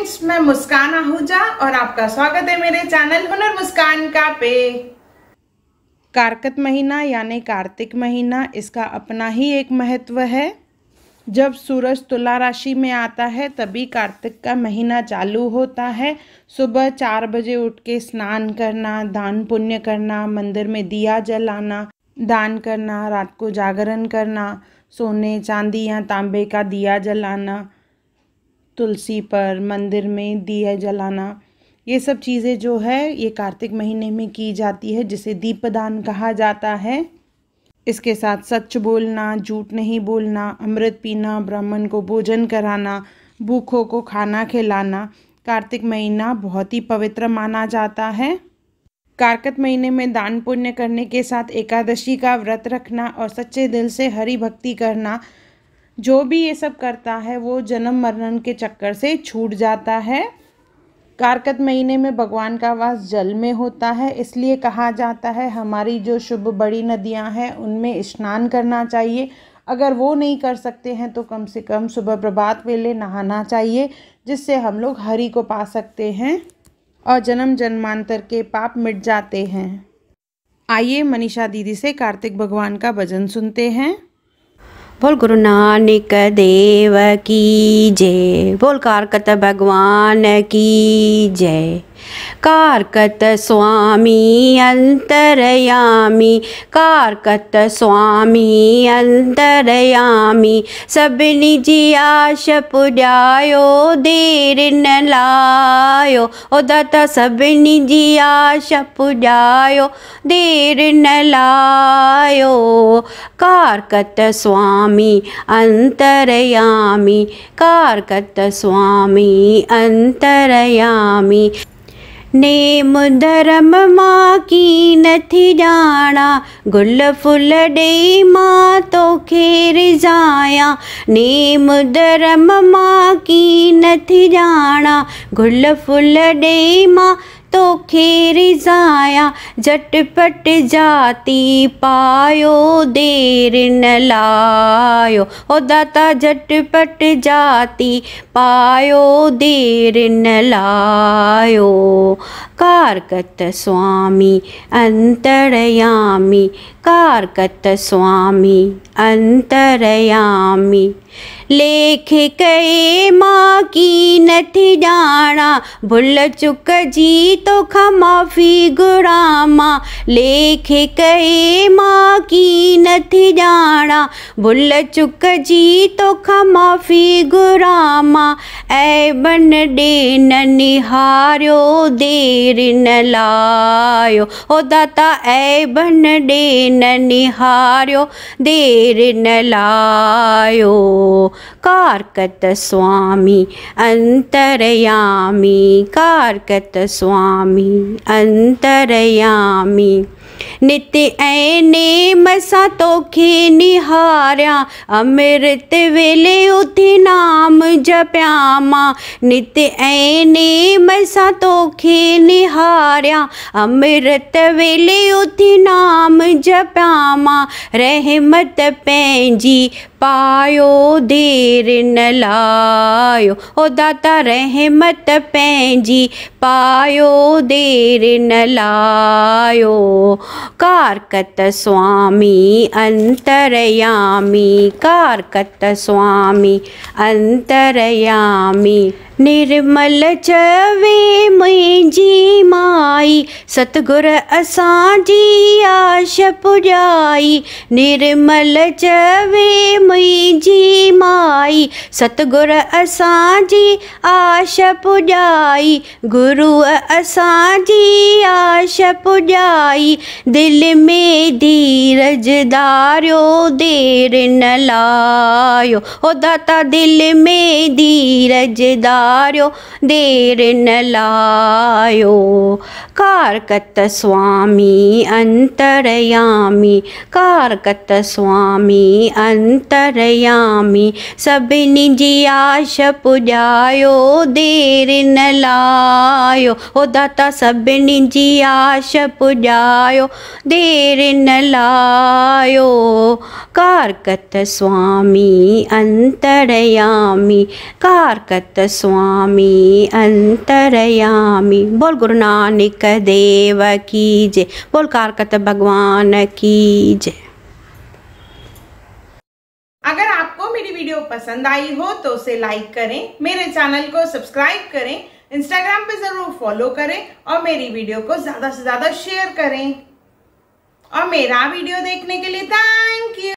friends मैं मुस्कान आहूजा और आपका स्वागत है मेरे चैनल हुनर मुस्कान का पे कार्तिक महीना यानी कार्तिक महीना इसका अपना ही एक महत्व है जब सूरज तुला राशि में आता है तभी कार्तिक का महीना चालू होता है सुबह चार बजे उठ के स्नान करना दान पुण्य करना मंदिर में दिया जलाना दान करना रात को जागरण करना सोने चांदी या तांबे का दिया जलाना तुलसी पर मंदिर में दिया जलाना ये सब चीज़ें जो है ये कार्तिक महीने में की जाती है जिसे दीपदान कहा जाता है इसके साथ सच बोलना झूठ नहीं बोलना अमृत पीना ब्राह्मण को भोजन कराना भूखों को खाना खिलाना कार्तिक महीना बहुत ही पवित्र माना जाता है कार्तिक महीने में दान पुण्य करने के साथ एकादशी का व्रत रखना और सच्चे दिल से हरि भक्ति करना जो भी ये सब करता है वो जन्म मरण के चक्कर से छूट जाता है कारकत महीने में भगवान का वास जल में होता है इसलिए कहा जाता है हमारी जो शुभ बड़ी नदियां हैं उनमें स्नान करना चाहिए अगर वो नहीं कर सकते हैं तो कम से कम सुबह प्रभात वेले नहाना चाहिए जिससे हम लोग हरि को पा सकते हैं और जन्म जन्मांतर के पाप मिट जाते हैं आइए मनीषा दीदी से कार्तिक भगवान का भजन सुनते हैं बोल गुरु नानक देव की जय बोल कारकत भगवान की जय ी स्वामी अन्तरयामि कात् स्वामी अन्तरयामि सिनि जिश पुजा दे न लायो सभिनी जी आश पुॼायो देर न कार्कत स्वामी अन्तरयामी कार्कत स्वामी अन्तरयामी नेम धर्म मा की नथी जाना गुल फुल डे मा तो खेर जाया नेम धर्म मा की नथी जाना गुल फुल डे मा तो खीर जाया झटपट जाती पायो देर न लायो ओ दाता झटपट जाती पायो देर न लायो कारकत स्वामी अंतरयामी कारकत स्वामी अंतरयामी लेख कए माँ की नथी जाना भूल चुक जी तो घुरा गुरामा लेख कए माँ की नथी जाना भूल चुक जी तो घुरा गुरामा ऐ बन डे न देर न लायो ओ दाता ऐ बन डे निहारो देर फेर लायो कारकत स्वामी अंतरयामी कारकत स्वामी अंतरयामी नित्य ऐने मसा तोखे निहारिया अमृत वेले उथी नाम जपिया मां नित्य ऐने मसा तोखे निहारिया अमृत वेले उथी नाम जपिया मां रहमत पंहिंजी पायो देर न लायो ओ दाता रहमत पैंजी पायो देर न लायो कारकत स्वामी अंतरयामी कारकत स्वामी अंतरयामी निर्मल चवे मुंहिंजी माई सतगुर असांजी आश पुजाई निर्मल चवे मुंहिंजी माई सतगुर असांजी आश पुजाई गुरूअ असांजी आश पुजाई दिल में धीरज धारियो देर न लायो ओ दाता दिलि में धीरज धार हारियो देर न लायो कारकत स्वामी अंतरयामी कारकत स्वामी अंतरयामी सभिनी जी आश पुॼायो देर न लायो हो दाता सभिनी जी आश पुॼायो देर न लायो कारकत स्वामी अंतरयामी कारकत स्वामी अंतरयामी बोल गुरु नानक देव की जय बोल कारकत भगवान की जय अगर आपको मेरी वीडियो पसंद आई हो तो उसे लाइक करें मेरे चैनल को सब्सक्राइब करें इंस्टाग्राम पे जरूर फॉलो करें और मेरी वीडियो को ज्यादा से ज्यादा शेयर करें और मेरा वीडियो देखने के लिए थैंक यू